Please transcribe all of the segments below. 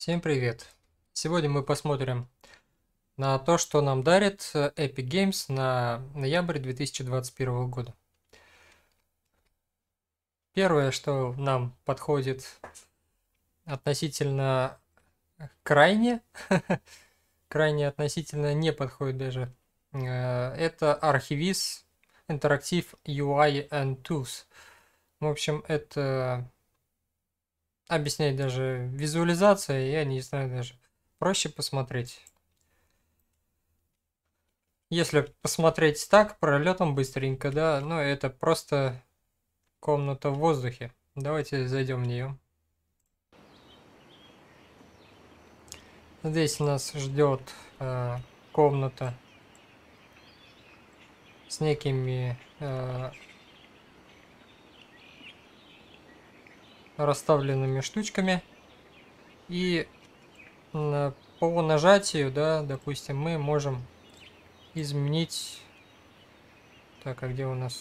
Всем привет! Сегодня мы посмотрим на то, что нам дарит э, Epic Games на ноябрь 2021 года. Первое, что нам подходит относительно крайне, крайне относительно не подходит даже, э, это Archivis Interactive UI and Tools. В общем, это объяснять даже визуализация, я не знаю даже. Проще посмотреть. Если посмотреть так, пролетом быстренько, да, но ну, это просто комната в воздухе. Давайте зайдем в нее. Здесь нас ждет э, а, комната с некими а, расставленными штучками. И по нажатию, да, допустим, мы можем изменить... Так, а где у нас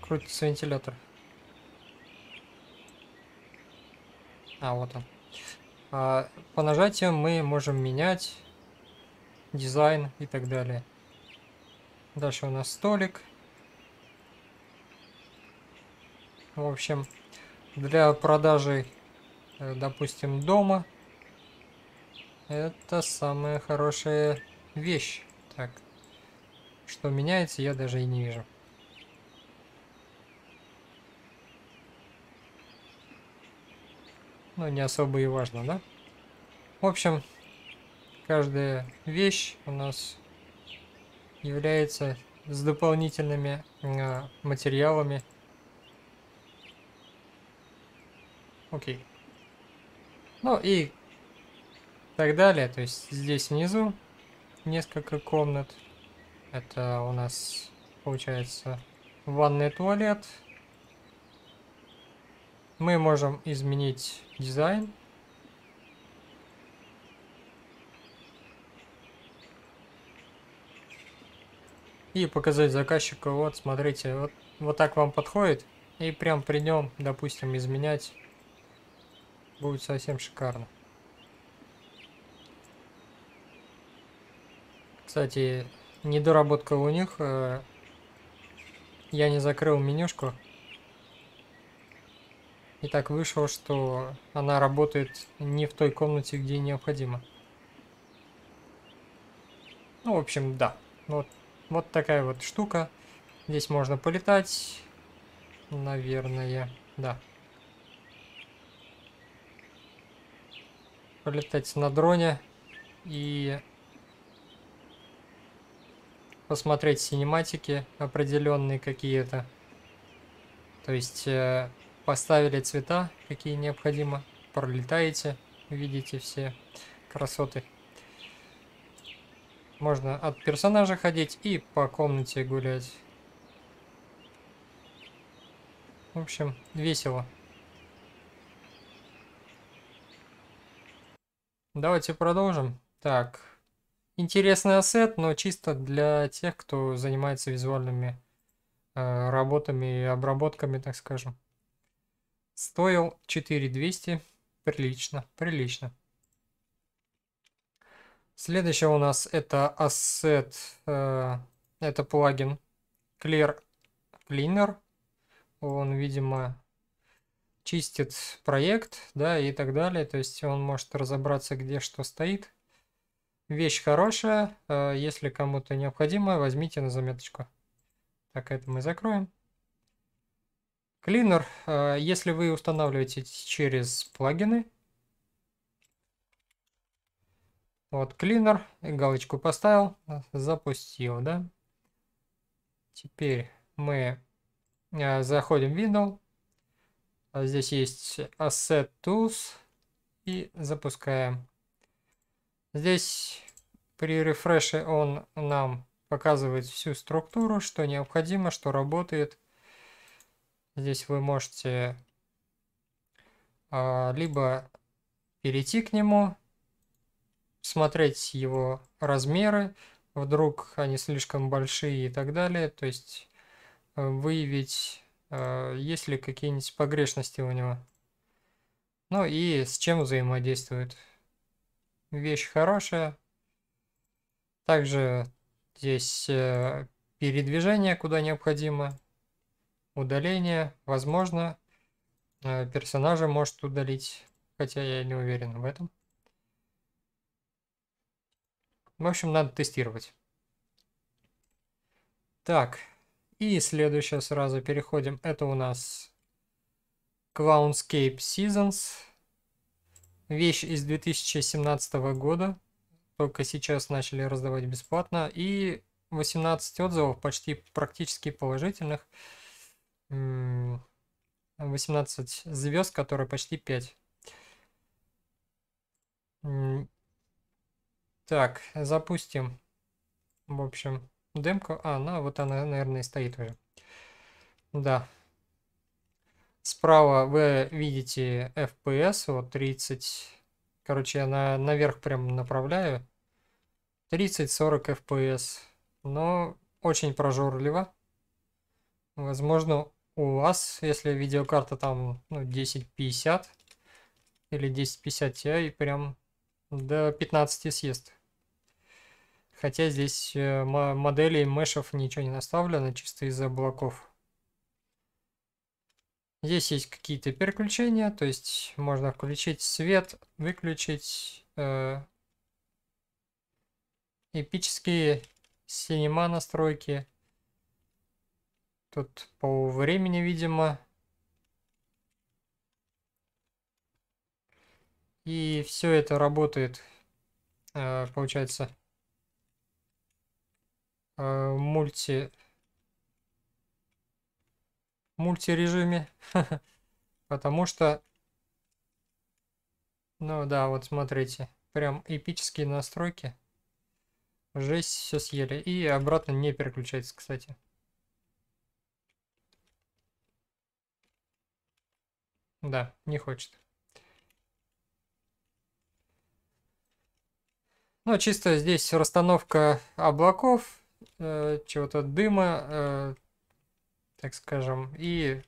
крутится вентилятор? А, вот он. А, по нажатию мы можем менять дизайн и так далее. Дальше у нас столик. В общем, для продажи, э, допустим, дома, это самая хорошая вещь. Так, что меняется, я даже и не вижу. Ну, не особо и важно, да? В общем, каждая вещь у нас является с дополнительными э, материалами Окей. Ну и так далее. То есть здесь внизу несколько комнат. Это у нас получается ванный туалет. Мы можем изменить дизайн. И показать заказчику, вот смотрите, вот, вот так вам подходит. И прям при нем, допустим, изменять будет совсем шикарно. Кстати, недоработка у них. Э, я не закрыл менюшку. И так вышло, что она работает не в той комнате, где необходимо. Ну, в общем, да. Вот, вот такая вот штука. Здесь можно полетать, наверное, да. полетать на дроне и посмотреть синематики определенные какие-то. То есть э, поставили цвета, какие необходимо, пролетаете, видите все красоты. Можно от персонажа ходить и по комнате гулять. В общем, весело. Давайте продолжим. Так, интересный ассет, но чисто для тех, кто занимается визуальными э, работами и обработками, так скажем. Стоил 4200. Прилично, прилично. Следующее у нас это ассет, э, это плагин Clear Cleaner. Он, видимо, чистит проект, да, и так далее. То есть он может разобраться, где что стоит. Вещь хорошая. Э, если кому-то необходимо, возьмите на заметочку. Так, это мы закроем. Клинер, э, если вы устанавливаете через плагины, вот клинер, галочку поставил, запустил, да. Теперь мы э, заходим в Windows, а здесь есть Asset Tools. И запускаем. Здесь при рефреше он нам показывает всю структуру, что необходимо, что работает. Здесь вы можете а, либо перейти к нему, смотреть его размеры, вдруг они слишком большие и так далее. То есть э, выявить Э, есть ли какие-нибудь погрешности у него. Ну и с чем взаимодействует. Вещь хорошая. Также здесь э, передвижение, куда необходимо. Удаление, возможно, э, персонажа может удалить, хотя я не уверен в этом. В общем, надо тестировать. Так, и следующее сразу переходим. Это у нас Clownscape Seasons. Вещь из 2017 года. Только сейчас начали раздавать бесплатно. И 18 отзывов, почти практически положительных. 18 звезд, которые почти 5. Так, запустим. В общем, Демка, а, она ну, вот она, наверное, и стоит уже. Да. Справа вы видите FPS, вот 30. Короче, я на, наверх прям направляю. 30-40 FPS. Но очень прожорливо. Возможно, у вас, если видеокарта там ну, 1050 или 1050 Ti, прям до 15 съест. Хотя здесь э, моделей мешов ничего не наставлено, чисто из-за облаков. Здесь есть какие-то переключения, то есть можно включить свет, выключить э, эпические синема настройки. Тут по времени, видимо. И все это работает, э, получается, Э, мульти мультирежиме, потому что, ну да, вот смотрите, прям эпические настройки, жесть, все съели, и обратно не переключается, кстати. Да, не хочет. Ну, чисто здесь расстановка облаков, э, чего-то дыма, э, так скажем, и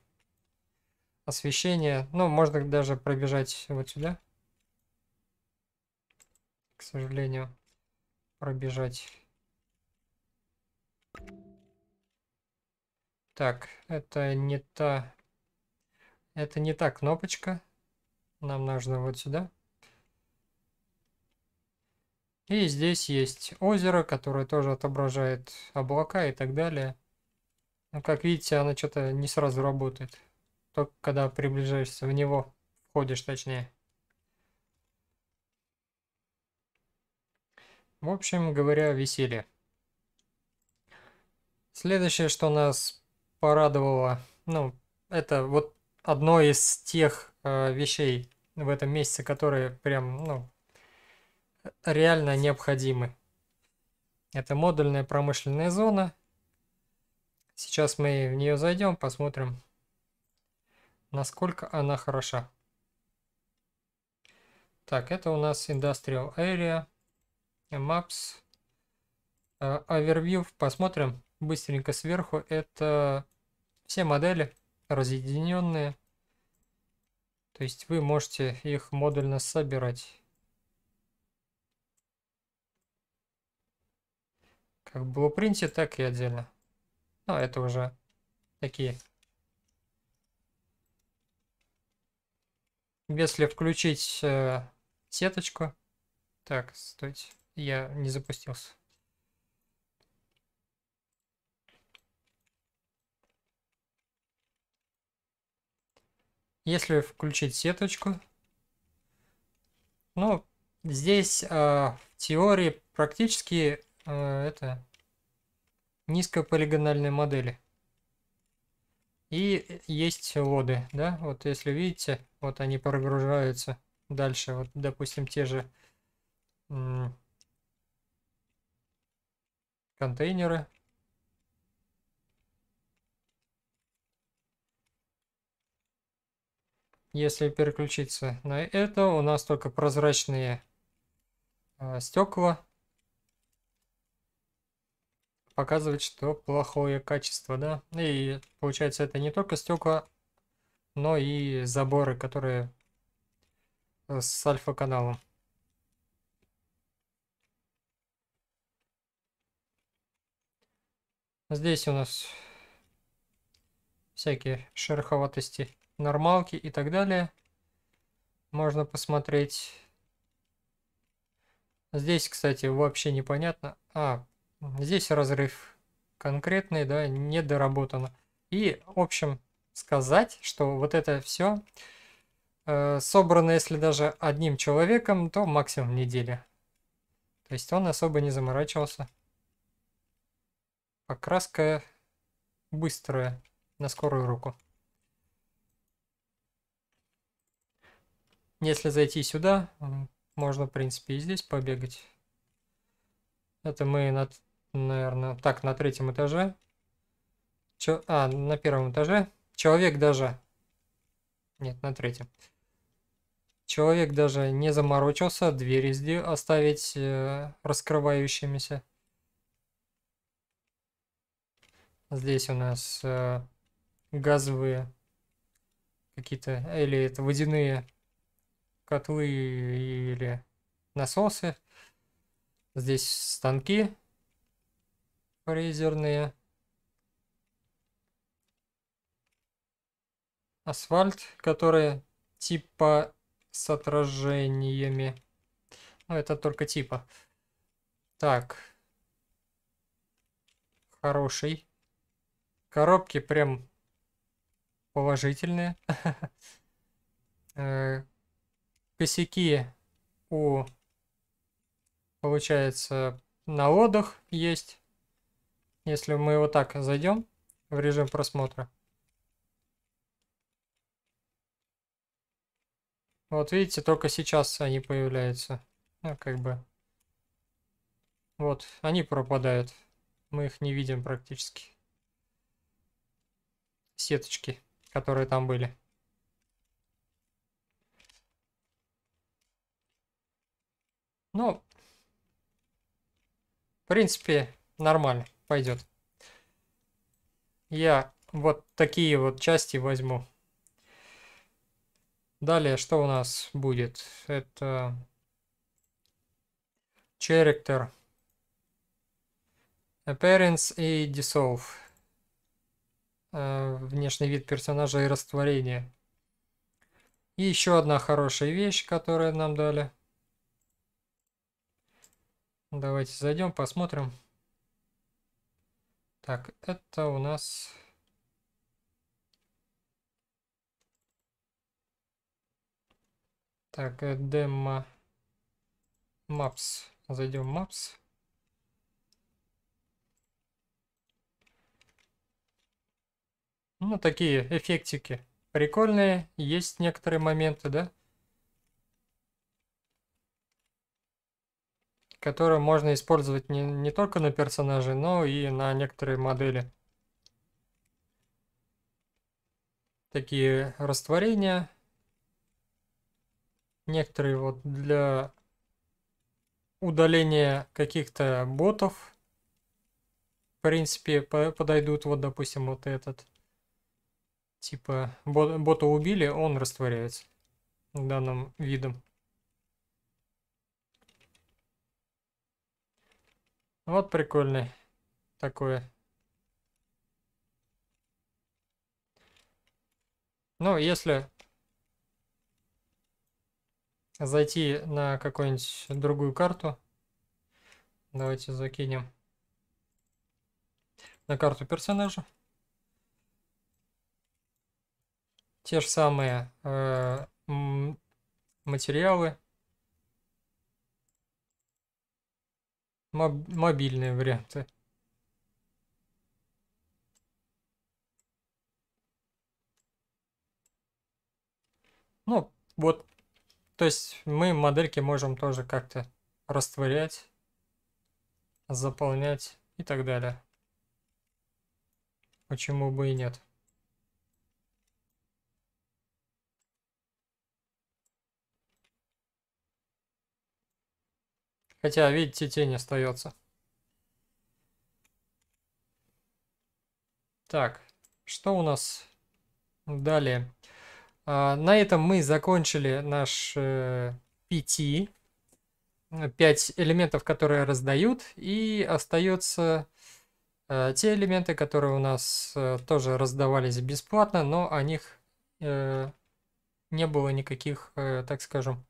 освещение. Ну, можно даже пробежать вот сюда. К сожалению, пробежать. Так, это не та... Это не та кнопочка. Нам нужно вот сюда. И здесь есть озеро, которое тоже отображает облака и так далее. Но, ну, как видите, оно что-то не сразу работает. Только когда приближаешься в него, входишь точнее. В общем говоря, веселье. Следующее, что нас порадовало, ну, это вот одно из тех э, вещей в этом месяце, которые прям, ну, реально необходимы. Это модульная промышленная зона. Сейчас мы в нее зайдем, посмотрим, насколько она хороша. Так, это у нас Industrial Area, Maps, э, Overview. Посмотрим быстренько сверху. Это все модели разъединенные. То есть вы можете их модульно собирать. Как в блупринте, так и отдельно. Но ну, это уже такие. Если включить э, сеточку. Так, стойте. Я не запустился. Если включить сеточку, ну, здесь э, в теории практически Э, это низкополигональные модели. И есть лоды, да, вот если видите, вот они прогружаются дальше, вот допустим те же контейнеры. Если переключиться на это, у нас только прозрачные э, стекла показывать, что плохое качество, да. И получается это не только стекла, но и заборы, которые э, с альфа-каналом. Здесь у нас всякие шероховатости, нормалки и так далее. Можно посмотреть. Здесь, кстати, вообще непонятно. А, Здесь разрыв конкретный, да, недоработано. И, в общем, сказать, что вот это все э, собрано, если даже одним человеком, то максимум недели. То есть он особо не заморачивался. Покраска быстрая, на скорую руку. Если зайти сюда, можно, в принципе, и здесь побегать. Это мы над наверное. Так, на третьем этаже. Че... А, на первом этаже. Человек даже... Нет, на третьем. Человек даже не заморочился, двери оставить э, раскрывающимися. Здесь у нас э, газовые какие-то, или это водяные котлы или насосы. Здесь станки фрезерные. Асфальт, который типа с отражениями. Ну, это только типа. Так. Хороший. Коробки прям положительные. Э, косяки у, получается, на отдых есть. Если мы вот так зайдем в режим просмотра. Вот видите, только сейчас они появляются. Ну, как бы. Вот, они пропадают. Мы их не видим практически. Сеточки, которые там были. Ну, в принципе, нормально пойдет. Я вот такие вот части возьму. Далее, что у нас будет? Это Character, Appearance и Dissolve. Э, внешний вид персонажа и растворение. И еще одна хорошая вещь, которую нам дали. Давайте зайдем, посмотрим. Так, это у нас... Так, э, демо Maps. Зайдем в Maps. Ну, такие эффектики. Прикольные. Есть некоторые моменты, да? которую можно использовать не, не только на персонаже, но и на некоторые модели. Такие растворения. Некоторые вот для удаления каких-то ботов. В принципе, подойдут вот, допустим, вот этот. Типа, бота убили, он растворяется данным видом. Вот прикольный такой. Ну, если зайти на какую-нибудь другую карту, давайте закинем на карту персонажа. Те же самые э, материалы, Моб мобильные варианты. Ну, вот. То есть мы модельки можем тоже как-то растворять, заполнять и так далее. Почему бы и нет. Хотя, видите, тень остается. Так, что у нас далее? А, на этом мы закончили наш э, PT. 5 э, элементов, которые раздают, и остается э, те элементы, которые у нас э, тоже раздавались бесплатно, но о них э, не было никаких, э, так скажем,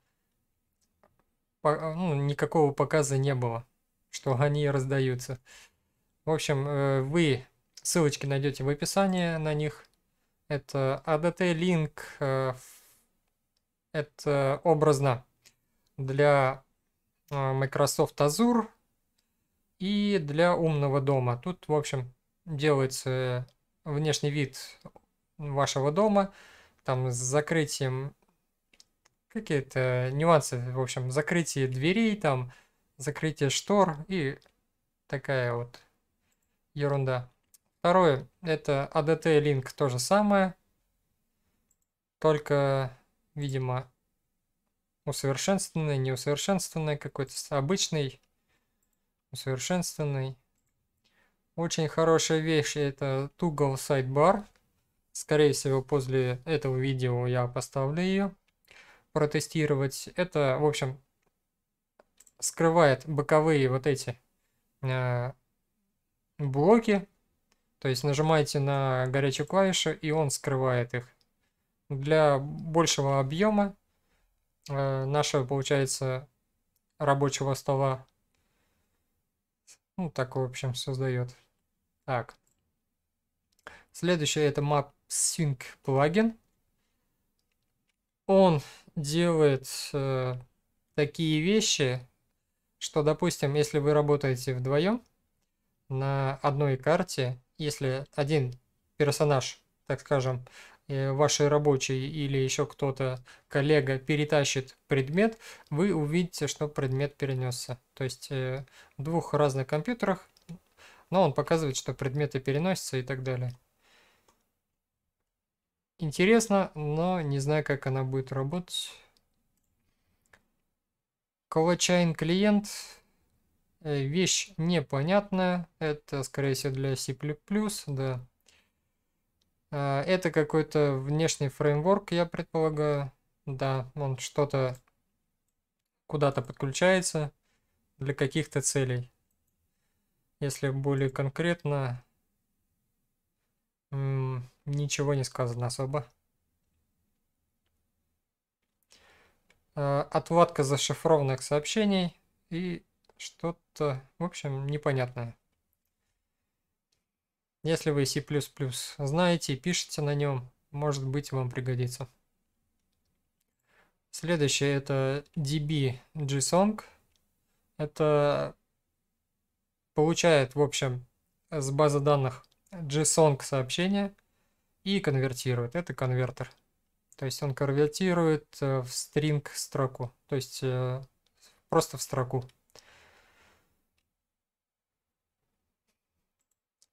а, ну, никакого показа не было, что они раздаются. В общем, э, вы ссылочки найдете в описании на них. Это ADT а Link, э, это образно для а, Microsoft Azure и для умного дома. Тут, в общем, делается внешний вид вашего дома, там с закрытием какие-то нюансы, в общем, закрытие дверей там, закрытие штор и такая вот ерунда. Второе, это ADT Link, то же самое, только, видимо, усовершенствованный, неусовершенствованный какой-то, обычный, усовершенствованный. Очень хорошая вещь это Toggle Sidebar. Скорее всего, после этого видео я поставлю ее протестировать. Это, в общем, скрывает боковые вот эти э, блоки. То есть нажимаете на горячую клавишу, и он скрывает их. Для большего объема э, нашего, получается, рабочего стола. Ну, так, в общем, создает. Так. Следующее это MapSync плагин он делает э, такие вещи, что, допустим, если вы работаете вдвоем на одной карте, если один персонаж, так скажем, э, вашей рабочий или еще кто-то, коллега, перетащит предмет, вы увидите, что предмет перенесся. То есть э, в двух разных компьютерах, но он показывает, что предметы переносятся и так далее. Интересно, но не знаю, как она будет работать. Колочайн клиент. Э, вещь непонятная. Это, скорее всего, для C++, да. А, это какой-то внешний фреймворк, я предполагаю. Да, он что-то куда-то подключается для каких-то целей. Если более конкретно, ничего не сказано особо. Э, отладка зашифрованных сообщений и что-то, в общем, непонятное. Если вы C++ знаете и пишете на нем, может быть вам пригодится. Следующее это DB JSON. Это получает, в общем, с базы данных JSON к сообщение и конвертирует. Это конвертер. То есть он конвертирует э, в стринг строку. То есть э, просто в строку.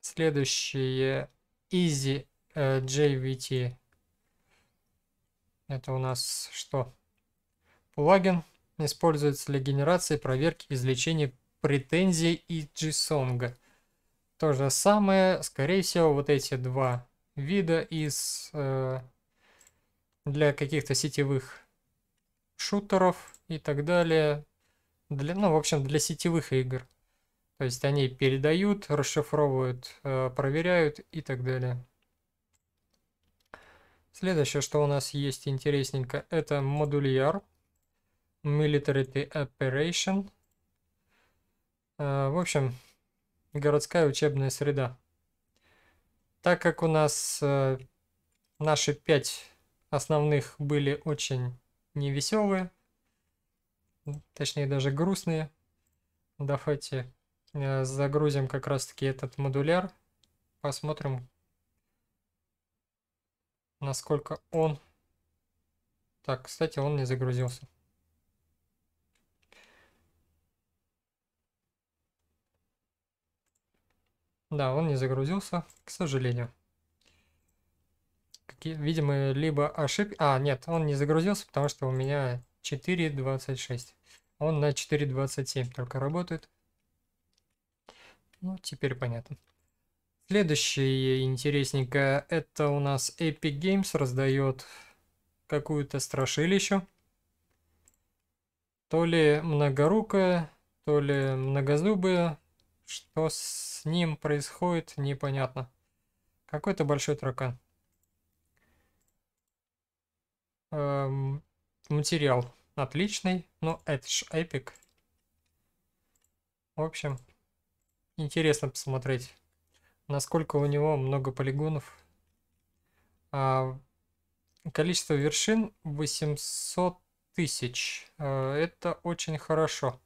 Следующее Easy э, JVT. Это у нас что? Плагин используется для генерации, проверки, извлечения претензий и JSON. То же самое, скорее всего, вот эти два вида из э, для каких-то сетевых шутеров и так далее. Для, ну, в общем, для сетевых игр. То есть они передают, расшифровывают, э, проверяют и так далее. Следующее, что у нас есть интересненько, это модульяр Military Operation. Э, в общем, городская учебная среда. Так как у нас э, наши пять основных были очень невеселые, точнее даже грустные, давайте э, загрузим как раз таки этот модуляр, посмотрим, насколько он... Так, кстати, он не загрузился. Да, он не загрузился, к сожалению. Какие, видимо, либо ошибки... А, нет, он не загрузился, потому что у меня 4.26. Он на 4.27 только работает. Ну, теперь понятно. Следующее интересненькое, это у нас Epic Games раздает какую-то страшилищу. То ли многорукая, то ли многозубая, что с ним происходит, непонятно. Какой-то большой таракан. Эм, материал отличный, но это ж эпик. В общем, интересно посмотреть, насколько у него много полигонов. А, количество вершин 800 тысяч. Э, это очень хорошо.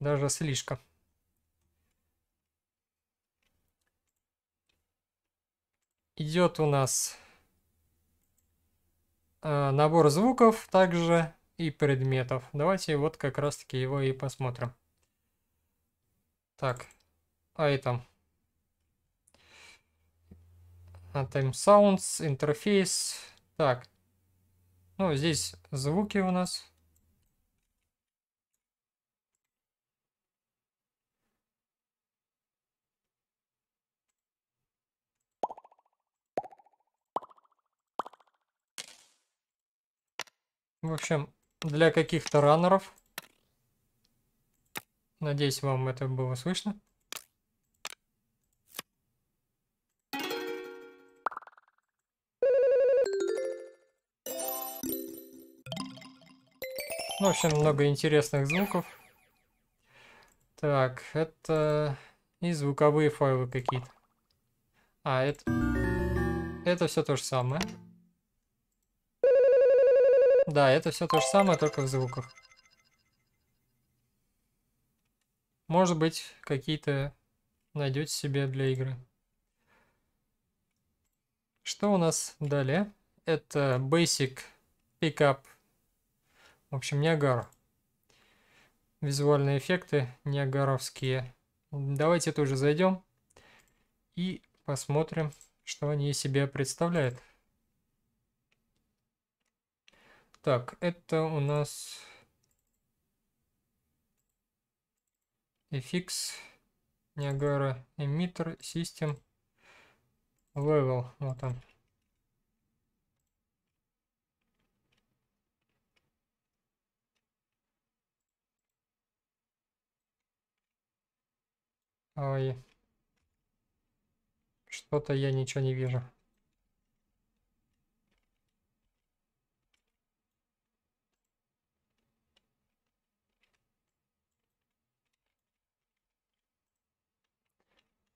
Даже слишком. идет у нас э, набор звуков также и предметов. Давайте вот как раз таки его и посмотрим. Так, item. А Time а Sounds, интерфейс. Так, ну здесь звуки у нас. В общем, для каких-то раннеров. Надеюсь, вам это было слышно. Ну, в общем, много интересных звуков. Так, это и звуковые файлы какие-то. А, это... Это все то же самое. Да, это все то же самое, только в звуках. Может быть, какие-то найдете себе для игры. Что у нас далее? Это Basic Pickup. В общем, Ниагар. Визуальные эффекты ниагаровские. Давайте тоже зайдем и посмотрим, что они себе представляют. Так, это у нас FX, Niagara Emitter System Level. Вот он. Ой. Что-то я ничего не вижу.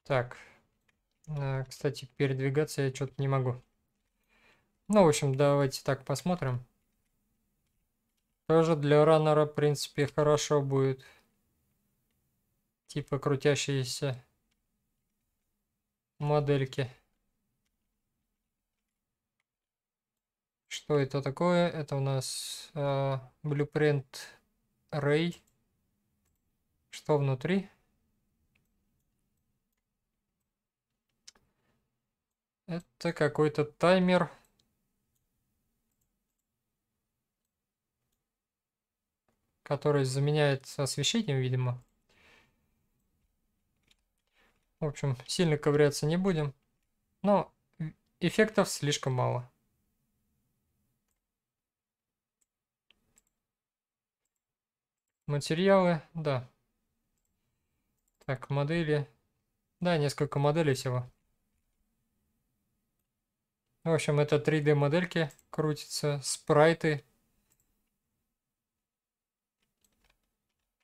Так. Э, кстати, передвигаться я что-то не могу. Ну, в общем, давайте так посмотрим. Тоже для раннера, в принципе, хорошо будет. Типа крутящиеся модельки. Что это такое? Это у нас э, Blueprint Ray. Что внутри? Это какой-то таймер. Который заменяет освещением, видимо. В общем, сильно ковыряться не будем. Но эффектов слишком мало. Материалы, да. Так, модели. Да, несколько моделей всего. Ну, в общем, это 3D модельки крутятся, спрайты.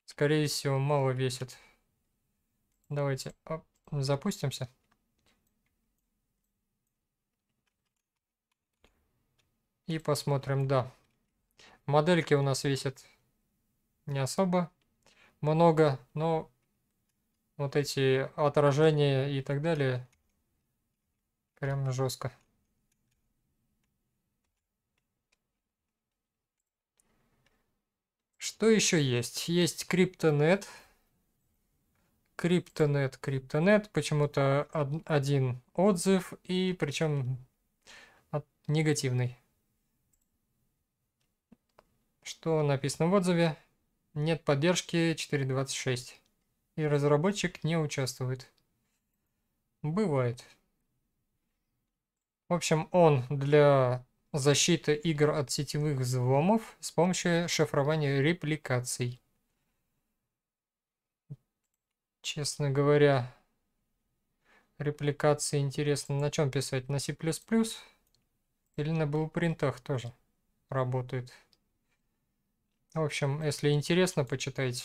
Скорее всего, мало весит. Давайте оп, запустимся. И посмотрим, да. Модельки у нас весят не особо много, но вот эти отражения и так далее прям жестко. Что еще есть? Есть криптонет. Криптонет, криптонет. Почему-то один отзыв, и причем негативный. Что написано в отзыве? Нет поддержки 4.26. И разработчик не участвует. Бывает. В общем, он для Защита игр от сетевых взломов с помощью шифрования репликаций. Честно говоря, репликации интересно на чем писать? На C++ или на блупринтах тоже работает. В общем, если интересно, почитайте.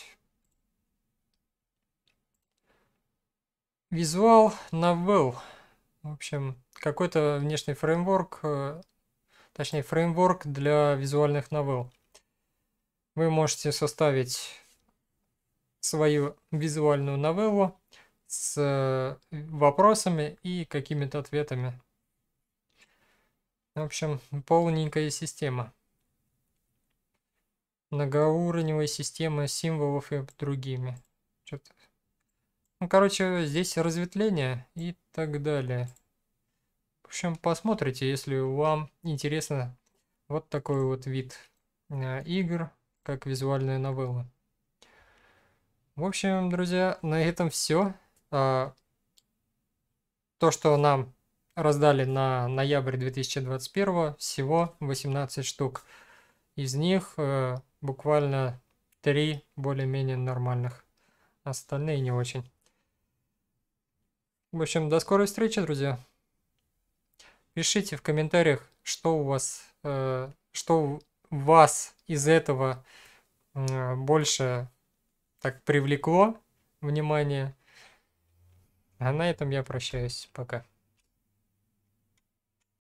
Visual Novel. В общем, какой-то внешний фреймворк э, точнее фреймворк для визуальных новелл. Вы можете составить свою визуальную новеллу с э, вопросами и какими-то ответами. В общем, полненькая система. Многоуровневая система символов и другими. Ну, короче, здесь разветвление и так далее общем, посмотрите, если вам интересно вот такой вот вид э, игр, как визуальная новелла. В общем, друзья, на этом все. А, то, что нам раздали на ноябрь 2021, всего 18 штук. Из них э, буквально 3 более-менее нормальных. Остальные не очень. В общем, до скорой встречи, друзья. Пишите в комментариях, что у вас, э, что у вас из этого э, больше так привлекло внимание. А на этом я прощаюсь. Пока.